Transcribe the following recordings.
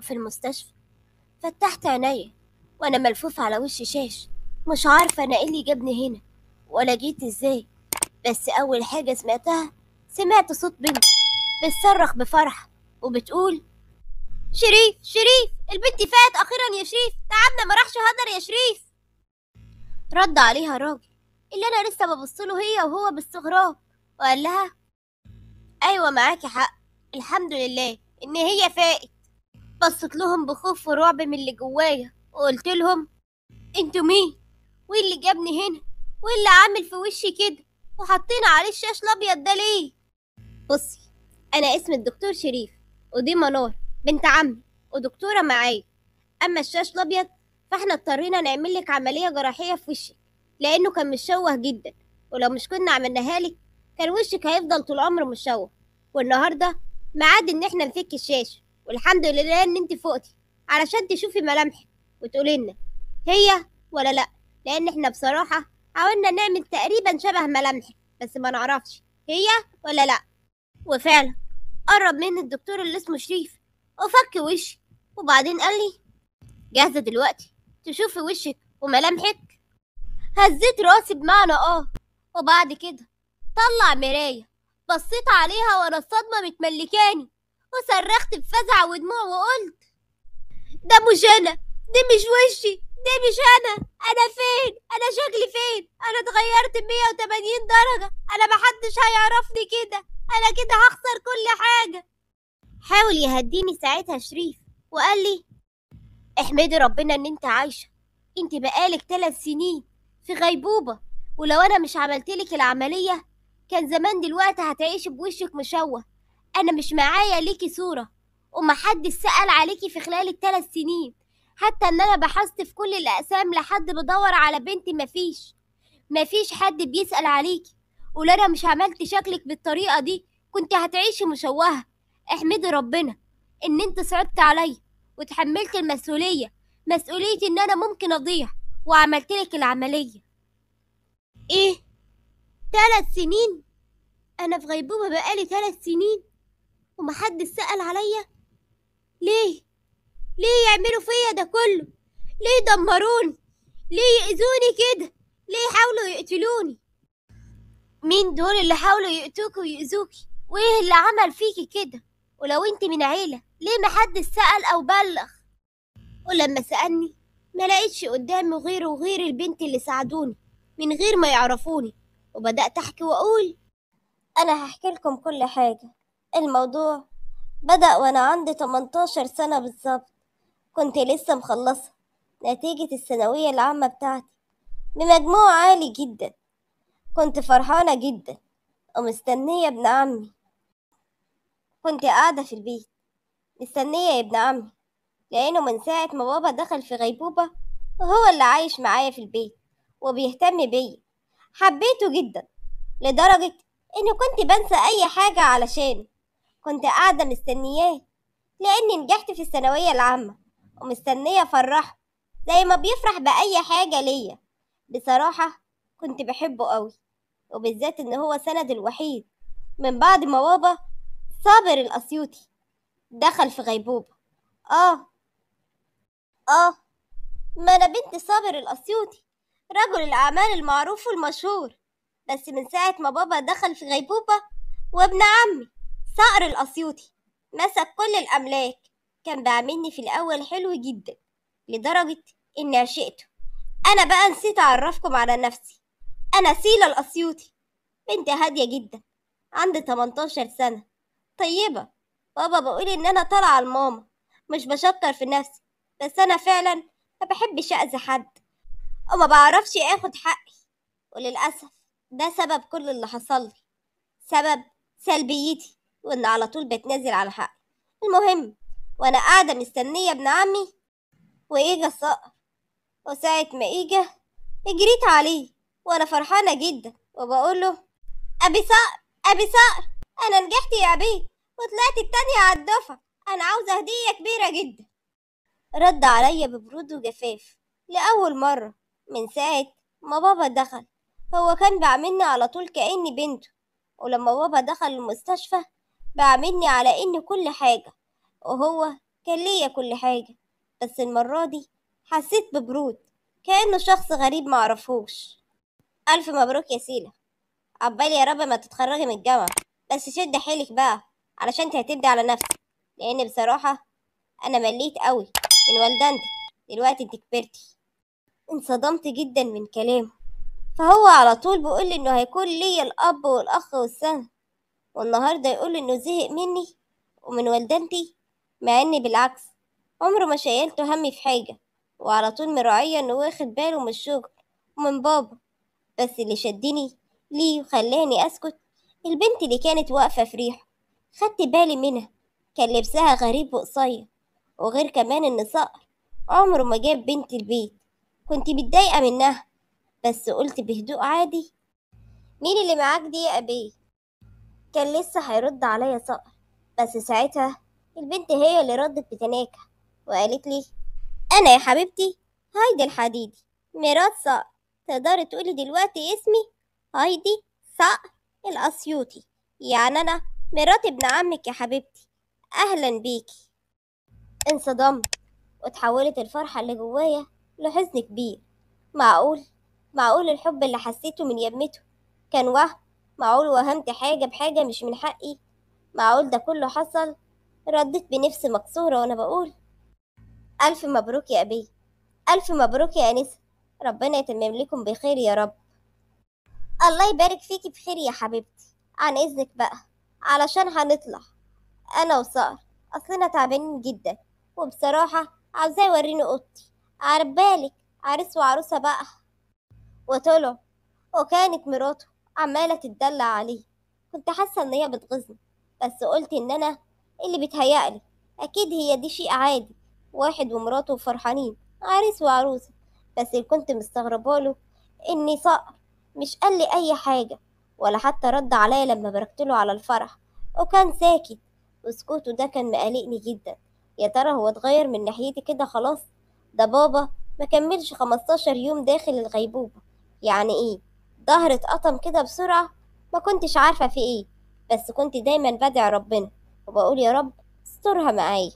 في المستشفى فتحت عيني وأنا ملفوف على وش شاش مش عارفة أنا إيه اللي جابني هنا ولا جيت إزاي بس أول حاجة سمعتها سمعت صوت بنت بتصرخ بفرح وبتقول شريف شريف البنت فات أخيرا يا شريف تعبنا ما راحش هدر يا شريف رد عليها راجل اللي أنا لسه ببصله هي وهو باستغراب وقال لها أيوة معاكي حق الحمد لله إن هي فاقت بصيت لهم بخوف ورعب من اللي جوايا وقلت لهم انتوا مين وايه اللي جابني هنا وايه اللي عامل في وشي كده وحطينا عليه الشاش الابيض ده ليه بصي انا اسم الدكتور شريف ودي منار بنت عمي ودكتوره معايا اما الشاش الابيض فاحنا اضطرينا نعمل لك عمليه جراحيه في وشك لانه كان مشوه جدا ولو مش كنا عملناها لك كان وشك هيفضل طول عمره مشوه والنهارده معاد ان احنا نفك الشاشه والحمد لله ان انت فوقتي علشان تشوفي ملامحك وتقولي لنا هي ولا لا لان احنا بصراحه حاولنا نعمل تقريبا شبه ملامحك بس ما نعرفش هي ولا لا وفعلا قرب مني الدكتور اللي اسمه شريف وفك وشي وبعدين قال لي جاهزه دلوقتي تشوفي وشك وملامحك هزيت راسي بمعنى اه وبعد كده طلع مرايه بصيت عليها وانا الصدمه متملكاني وصرخت بفزع ودموع وقلت ده مش انا دي مش وشي دي مش انا انا فين انا شكلي فين انا اتغيرت 180 درجة انا محدش هيعرفني كده انا كده هخسر كل حاجة حاول يهديني ساعتها شريف وقال لي احمدي ربنا ان انت عايشة انت بقالك ثلاث سنين في غيبوبة ولو انا مش عملتلك العملية كان زمان دلوقتي هتعيشي بوشك مشوه أنا مش معايا ليكي صورة ومحدش سأل عليكي في خلال الثلاث سنين حتى إن أنا بحثت في كل الأقسام لحد بدور على بنتي مفيش مفيش حد بيسأل عليكي ولو انا مش عملت شكلك بالطريقة دي كنت هتعيشي مشوهة احمدي ربنا إن أنت صعبت عليا وتحملت المسؤولية مسؤولية إن أنا ممكن أضيع وعملتلك العملية إيه؟ ثلاث سنين؟ أنا في غيبوبة بقالي ثلاث سنين ومحدش سأل عليا ليه ليه يعملوا فيا ده كله ليه دمروني ليه يأذوني كده ليه يحاولوا يقتلوني مين دول اللي حاولوا يقتوكي ويأذوكي وايه اللي عمل فيكي كده ولو انت من عيلة ليه محدش سأل او بلغ ولما سألني ما لقيتش قدامي غيره وغير البنت اللي ساعدوني من غير ما يعرفوني وبدأت أحكي وأقول أنا هحكي لكم كل حاجة الموضوع بدأ وأنا عندي 18 سنة بالظبط كنت لسه مخلصة نتيجة الثانوية العامة بتاعتي بمجموع عالي جدا كنت فرحانة جدا ومستنية ابن عمي كنت قاعدة في البيت مستنية ابن عمي لأنه من ساعة ما بابا دخل في غيبوبة وهو اللي عايش معايا في البيت وبيهتم بيا حبيته جدا لدرجة إني كنت بنسى أي حاجة علشانه كنت قاعدة مستنياه لأني نجحت في الثانوية العامة ومستنية أفرحه زي ما بيفرح بأي حاجة ليا بصراحة كنت بحبه قوي وبالذات إن هو سند الوحيد من بعد ما بابا صابر الأسيوطي دخل في غيبوبة آه آه ما أنا بنت صابر الأسيوطي رجل الأعمال المعروف والمشهور بس من ساعة ما بابا دخل في غيبوبة وابن عمي صقر الأسيوطي مسك كل الأملاك كان بيعاملني في الأول حلو جدا لدرجة إني عشقته أنا بقى نسيت أعرفكم على نفسي أنا سيلا الأسيوطي بنت هادية جدا عندي 18 سنة طيبة بابا بقول إن أنا طالعة لماما مش بشكر في نفسي بس أنا فعلا ما بحبش أذي حد وما بعرفش آخد حقي وللأسف ده سبب كل اللي حصل لي سبب سلبيتي وإن على طول بتنازل على حق المهم وأنا قاعدة مستنية ابن عمي وإيجا الصقر وساعة ما إيجا جريت عليه وأنا فرحانة جدا وبقول له أبي صقر أبي صقر أنا نجحت يا أبي وطلعت التانية على الدفعة أنا عاوزة هدية كبيرة جدا رد عليا ببرود وجفاف لأول مرة من ساعة ما بابا دخل هو كان بيعاملني على طول كأني بنته ولما بابا دخل المستشفى بعملني على إن كل حاجة وهو كان ليا كل حاجة بس المرة دي حسيت ببرود كأنه شخص غريب معرفهوش ألف مبروك يا سيلة عبالي يا رب ما تتخرجي من الجامعة بس شد حيلك بقى علشان تعتمدي على نفسك لأن بصراحة أنا مليت قوي من والدتك دلوقتي انت كبرتي انصدمت جدا من كلامه فهو على طول بيقول إنه هيكون ليا الأب والأخ والسند والنهاردة يقول إنه زهق مني ومن والدتي مع إني بالعكس عمره ما شيلته همي في حاجة وعلى طول مراعية إنه واخد باله من الشغل ومن بابا بس اللي شدني ليه وخلاني أسكت البنت اللي كانت واقفة في ريحه خدت بالي منها كان لبسها غريب وقصير وغير كمان إن صقر عمره ما جاب بنت البيت كنت متضايقة منها بس قلت بهدوء عادي مين اللي معاك دي يا أبيه كان لسه هيرد عليا صقر بس ساعتها البنت هي اللي ردت بتناكة وقالت لي أنا يا حبيبتي هايدي الحديدي ميرات صقر تقدري تقولي دلوقتي اسمي هايدي صقر الأسيوطي يعني أنا مرات ابن عمك يا حبيبتي أهلا بيكي انصدمت وتحولت الفرحة اللي جوايا لحزن كبير معقول معقول الحب اللي حسيته من يمته كان وهم معقول وهمت حاجة بحاجة مش من حقي معقول ده كله حصل ردت بنفس مكسورة وأنا بقول ألف مبروك يا أبي ألف مبروك يا أنسة ربنا يتمم لكم بخير يا رب الله يبارك فيكي بخير يا حبيبتي عن إذنك بقى علشان هنطلع أنا وسار أصلنا تعبانين جدا وبصراحة عاوزاه يوريني أوضتي عربالك عريس وعروسة بقى وطلعوا وكانت مراته عمالة تتدلع عليه كنت حاسة إن هي بتغزني بس قلت إن أنا اللي بتهيألي أكيد هي دي شيء عادي واحد ومراته فرحانين عريس وعروسة بس اللي كنت مستغرباله إني صقر مش قال لي أي حاجة ولا حتى رد عليا لما باركتله على الفرح وكان ساكت وسكوته ده كان مقلقني جدا يا ترى هو اتغير من ناحيتي كده خلاص ده بابا مكملش خمستاشر يوم داخل الغيبوبة يعني ايه ظهر اتقطم كده بسرعة ما كنتش عارفة في ايه بس كنت دايما بدعي ربنا وبقول يا رب استرها معايا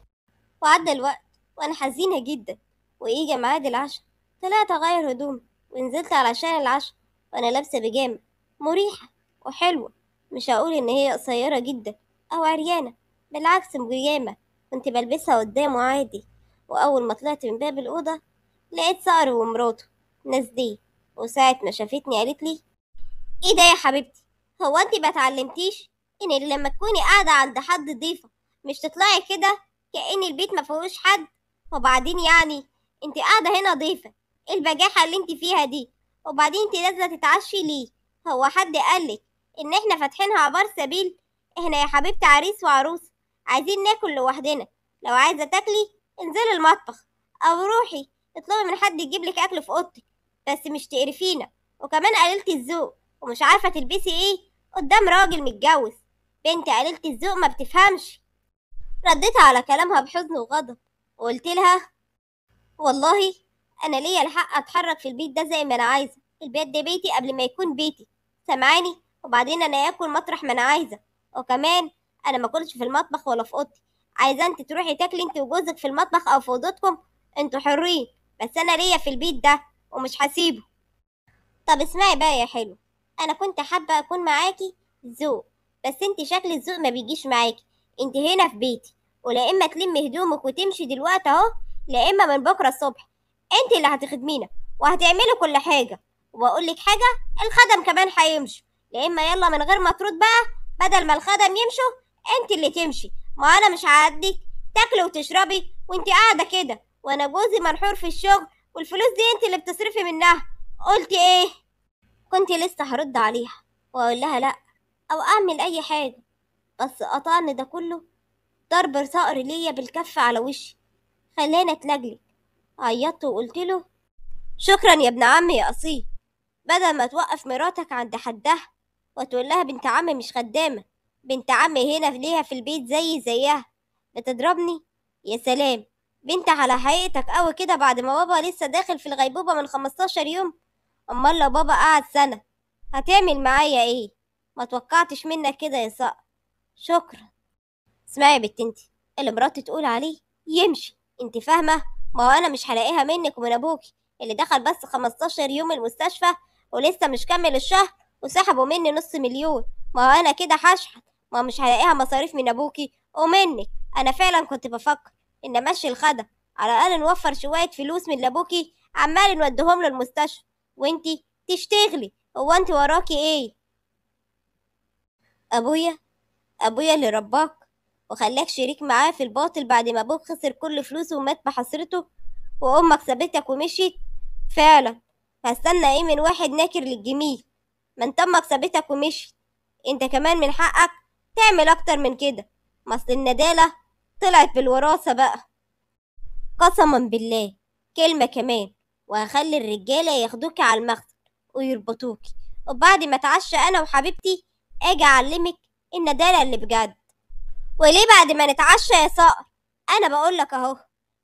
وعدى الوقت وانا حزينة جدا وإجا ميعاد العشاء طلعت أغير هدومي ونزلت علشان العشاء وأنا لابسة بيجامة مريحة وحلوة مش هقول إن هي قصيرة جدا أو عريانة بالعكس بيجامة كنت بلبسها قدامه عادي وأول ما طلعت من باب الأوضة لقيت صقر ومراته نازلين وساعة ما شافتني قالت لي ايه ده يا حبيبتي هو انت ما اتعلمتيش ان لما تكوني قاعدة عند حد ضيفة مش تطلعي كده كأن البيت ما فيهوش حد وبعدين يعني انت قاعدة هنا ضيفة ايه البجاحة اللي انت فيها دي وبعدين انت لازم تتعشي ليه هو حد قالك ان احنا فاتحينها عبار سبيل احنا يا حبيبتي عريس وعروس عايزين ناكل لوحدنا لو عايزة تاكلي انزلي المطبخ او روحي اطلبي من حد يجيب لك اكل في اوضتك بس مش تقرفينا وكمان قليلة الذوق ومش عارفة تلبسي ايه قدام راجل متجوز بنت قليلة الذوق ما بتفهمش رديت على كلامها بحزن وغضب وقلت لها والله انا ليا الحق اتحرك في البيت ده زي ما انا عايزه البيت ده بيتي قبل ما يكون بيتي سامعاني وبعدين انا اكل مطرح ما انا عايزه وكمان انا ما اكلش في المطبخ ولا في اوضتي عايزه انت تروحي تاكلي انت وجوزك في المطبخ او في اوضتكم انتوا حرين بس انا ليا في البيت ده ومش هسيبه طب اسمعي بقى يا حلو انا كنت حابه اكون معاكي ذوق بس انت شكل الذوق ما بيجيش معاكي انت هنا في بيتي ولا اما تلمي هدومك وتمشي دلوقتي اهو لا اما من بكره الصبح انت اللي هتخدمينا وهتعملي كل حاجه وبقول لك حاجه الخدم كمان هيمشوا لا اما يلا من غير ما ترد بقى بدل ما الخدم يمشوا انت اللي تمشي ما انا مش هعديك تاكلي وتشربي وانت قاعده كده وانا جوزي منحور في الشغل والفلوس دي انت اللي بتصرفي منها قلت ايه كنت لسه هرد عليها واقول لها لا او اعمل اي حاجه بس قطعن ده كله ضرب صقر ليا بالكف على وشي خلاني اتلجلج عيطت وقلت له شكرا يا ابن عمي يا اصيل بدل ما توقف مراتك عند حدها وتقول لها بنت عمي مش خدامه بنت عمي هنا ليها في البيت زي زيها بتضربني يا سلام بنت على حقيقتك قوي كده بعد ما بابا لسه داخل في الغيبوبة من خمستاشر يوم امال لو بابا قعد سنة هتعمل معايا ايه ما توقعتش منك كده يا صقر شكرا اسمعي يا بنت انتي اللي مراتي تقول عليه يمشي انت فاهمة ما هو انا مش هلاقيها منك ومن ابوكي اللي دخل بس خمستاشر يوم المستشفى ولسه مش كمل الشهر وسحبوا مني نص مليون ما هو انا كده هشحت ما مش هلاقيها مصاريف من ابوكي ومنك انا فعلا كنت بفكر إن مشي الخدا على الأقل نوفر شوية فلوس من لابوكي عمال نوديهم له المستشفى وانتي تشتغلي هو انت وراكي ايه أبويا أبويا اللي رباك وخلاك شريك معاه في الباطل بعد ما أبوك خسر كل فلوسه ومات بحسرته وأمك سابتك ومشيت فعلا هستنى ايه من واحد ناكر للجميل ما انت امك سابتك ومشيت انت كمان من حقك تعمل اكتر من كده مصل الندالة طلعت بالوراثة بقى قسما بالله كلمة كمان وهخلي الرجالة ياخدوكي على المخزن ويربطوكي وبعد ما اتعشى انا وحبيبتي اجي اعلمك ان ده اللي بجد وليه بعد ما نتعشى يا صقر انا بقولك اهو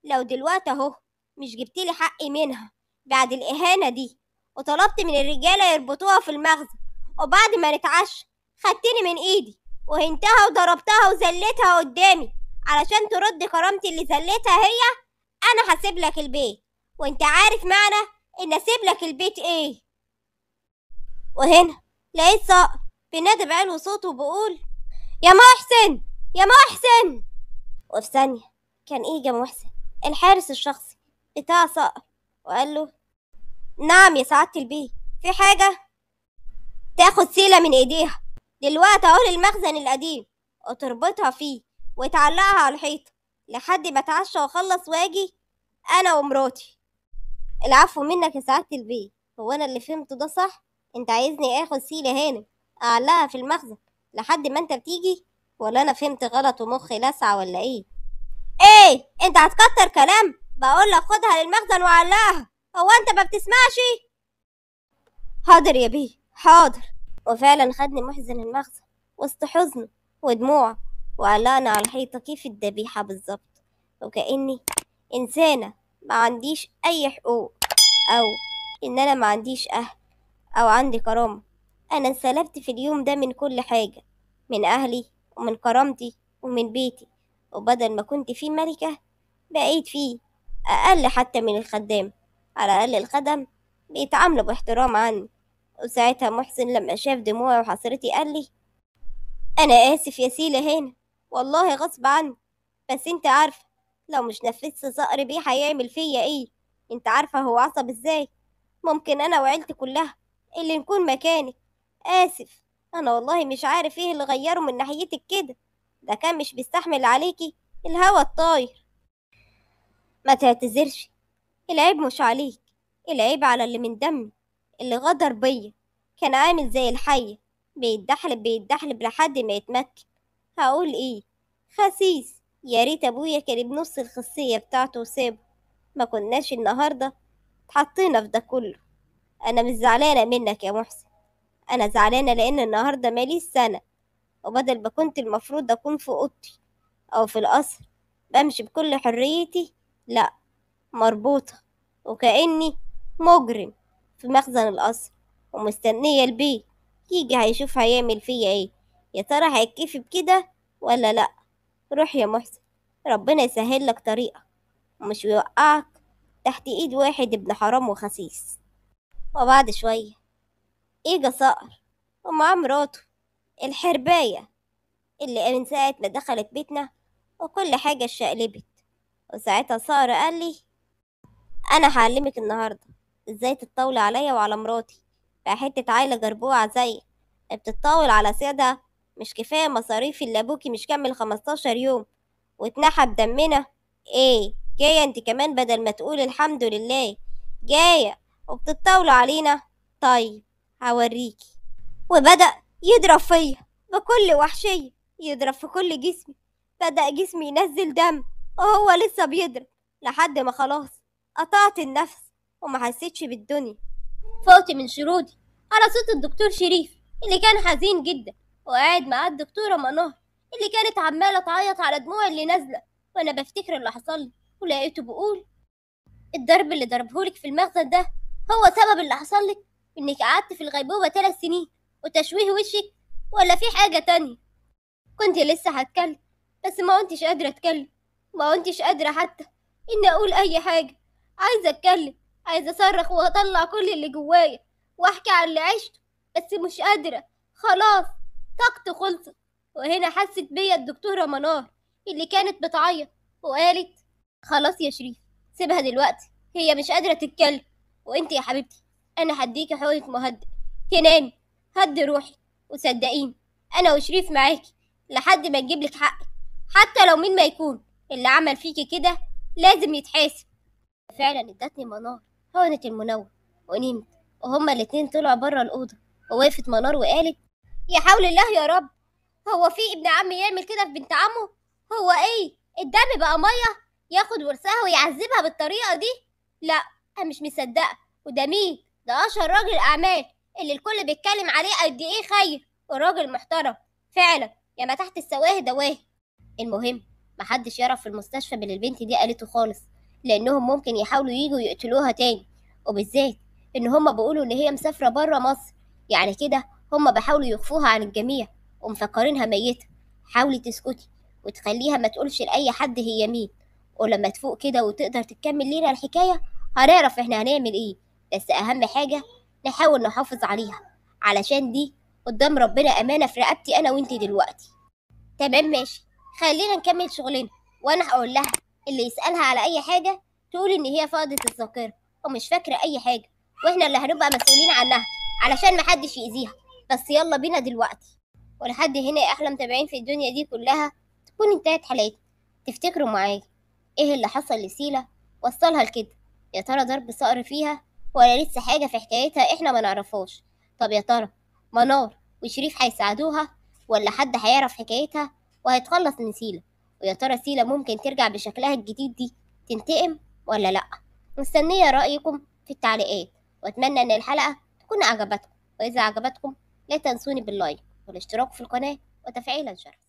لو دلوقتي اهو مش جبتلي حقي منها بعد الاهانة دي وطلبت من الرجالة يربطوها في المخزن وبعد ما نتعشى خدتني من ايدي وهنتها وضربتها وزلتها قدامي علشان ترد كرامتي اللي ذلتها هي انا هسيب لك البيت وانت عارف معنى ان اسيب لك البيت ايه وهنا لقيت صقر بينادي بعلو صوته وبيقول يا محسن يا محسن وفي ثانية كان ايه جا محسن الحارس الشخصي بتاع صقر وقال له نعم يا سعادة البيه في حاجة تاخد سيلة من إيديها دلوقتي أهو للمخزن القديم وتربطها فيه وتعلقها على الحيطة لحد ما اتعشى واخلص واجي انا ومراتي العفو منك يا سعادة البي هو انا اللي فهمته ده صح انت عايزني اخد سيلة هانم اعلقها في المخزن لحد ما انت بتيجي ولا انا فهمت غلط ومخي لسعة ولا ايه ايه انت هتكتر كلام بقول لك خدها للمخزن وعلقها هو انت ما بتسمعش حاضر يا بيه حاضر وفعلا خدني محزن المخزن وسط حزنه ودموعه وقلقنا على الحيطة كيف الدبيحة بالظبط وكأني إنسانة ما عنديش أي حقوق أو إن أنا ما عنديش أهل أو عندي كرامة أنا انسلبت في اليوم ده من كل حاجة من أهلي ومن كرامتي ومن بيتي وبدل ما كنت فيه ملكة بقيت فيه أقل حتى من الخدام على الأقل الخدم بيتعاملوا باحترام عني وساعتها محسن لما شاف دموعي وحسرتي قال لي أنا آسف يا سيلة هنا والله غصب عني بس انت عارفة لو مش نفذت صقر بيه هيعمل فيا ايه انت عارفة هو عصب ازاي ممكن انا وعيلتي كلها اللي نكون مكانك اسف انا والله مش عارف ايه اللي غيره من ناحيتك كده ده كان مش بيستحمل عليكي الهوا الطاير ما تعتذرش العيب مش عليك العيب على اللي من دمي اللي غدر بيا كان عامل زي الحية بيتدحلب بيتدحلب لحد ما يتمكن هقول ايه خسيس يا ريت ابويا كان بنص الخصية بتاعته وسابه ما كناش النهاردة اتحطينا في ده كله انا مش زعلانة منك يا محسن انا زعلانة لان النهاردة ماليش سنة وبدل ما كنت المفروض اكون في اوضتي او في القصر بمشي بكل حريتي لا مربوطة وكأني مجرم في مخزن القصر ومستنية البيت يجي هيشوف هيعمل فيا ايه يا ترى هيتكفي بكده ولا لأ روح يا محسن ربنا يسهل لك طريقك ومش يوقعك تحت ايد واحد ابن حرام وخسيس وبعد شوية ايه صقر ومعاه مراته الحرباية اللي من ساعة ما دخلت بيتنا وكل حاجة اتشقلبت وساعتها صقر قال لي أنا هعلمك النهاردة ازاي تتطاول عليا وعلى مراتي بقى حتة عيلة جربوعة زي بتتطاول على سيدها مش كفاية مصاريف اللي أبوكي مش كمل خمستاشر يوم واتنحى بدمنا ايه جاية انت كمان بدل ما تقول الحمد لله جاية وبتطاولوا علينا طيب هوريكي وبدأ يضرب فيا بكل وحشية يضرب في كل جسمي بدأ جسمي ينزل دم وهو لسه بيضرب لحد ما خلاص قطعت النفس وما حسيتش بالدنيا فوتي من شرودي على صوت الدكتور شريف اللي كان حزين جدا وقاعد معاه الدكتورة منهر اللي كانت عمالة تعيط على دموع اللي نازلة وأنا بفتكر اللي حصل ولقيته بيقول الضرب اللي ضربهولك في المخزن ده هو سبب اللي حصلك إنك قعدت في الغيبوبة ثلاث سنين وتشويه وشك ولا في حاجة تانية كنت لسه هتكلم بس ما كنتش قادرة أتكلم ما كنتش قادرة حتى إني أقول أي حاجة عايزة أتكلم عايزة أصرخ وأطلع كل اللي جوايا وأحكي عن اللي عشته بس مش قادرة خلاص طاقتي خلصت وهنا حست بيا الدكتورة منار اللي كانت بتعيط وقالت خلاص يا شريف سيبها دلوقتي هي مش قادرة تتكلم وانت يا حبيبتي انا هديكي حقنة مهدئ تنامي هدي روحي وصدقيني انا وشريف معاكي لحد ما نجيب لك حقك حتى لو مين ما يكون اللي عمل فيكي كده لازم يتحاسب فعلا ادتني منار حقنة المنور ونمت وهما الاتنين طلعوا بره الأوضة ووقفت منار وقالت يا حول الله يا رب هو في ابن عم يعمل كده في بنت عمه هو ايه الدم بقى ميه ياخد ورثها ويعذبها بالطريقه دي لا انا مش مصدقه وده مين ده اشهر راجل اعمال اللي الكل بيتكلم عليه قد ايه خير وراجل محترم فعلا يا ما تحت السواه دواه المهم محدش يعرف في المستشفى من البنت دي قالته خالص لانهم ممكن يحاولوا يجوا يقتلوها تاني وبالذات ان هما بيقولوا ان هي مسافره بره مصر يعني كده هما بحاولوا يخفوها عن الجميع ومفكرينها ميتة حاولي تسكتي وتخليها ما تقولش لأي حد هي مين ولما تفوق كده وتقدر تكمل لينا الحكاية هنعرف احنا هنعمل ايه بس أهم حاجة نحاول نحافظ عليها علشان دي قدام ربنا أمانة في رقبتي أنا وانتي دلوقتي تمام ماشي خلينا نكمل شغلنا وأنا هقول لها اللي يسألها على أي حاجة تقول إن هي فقدت الذاكرة ومش فاكرة أي حاجة واحنا اللي هنبقى مسؤولين عنها علشان محدش يأذيها بس يلا بينا دلوقتي ولحد هنا يا أحلى متابعين في الدنيا دي كلها تكون انتهت حلقتنا تفتكروا معايا إيه اللي حصل لسيلا وصلها لكده يا ترى ضرب صقر فيها ولا لسه حاجة في حكايتها إحنا ما نعرفهاش طب يا ترى منار وشريف هيساعدوها ولا حد هيعرف حكايتها وهيتخلص من سيلا ويا ترى سيلا ممكن ترجع بشكلها الجديد دي تنتقم ولا لأ مستنية رأيكم في التعليقات وأتمنى إن الحلقة تكون عجبتكم وإذا عجبتكم لا تنسوني باللايك والاشتراك في القناة وتفعيل الجرس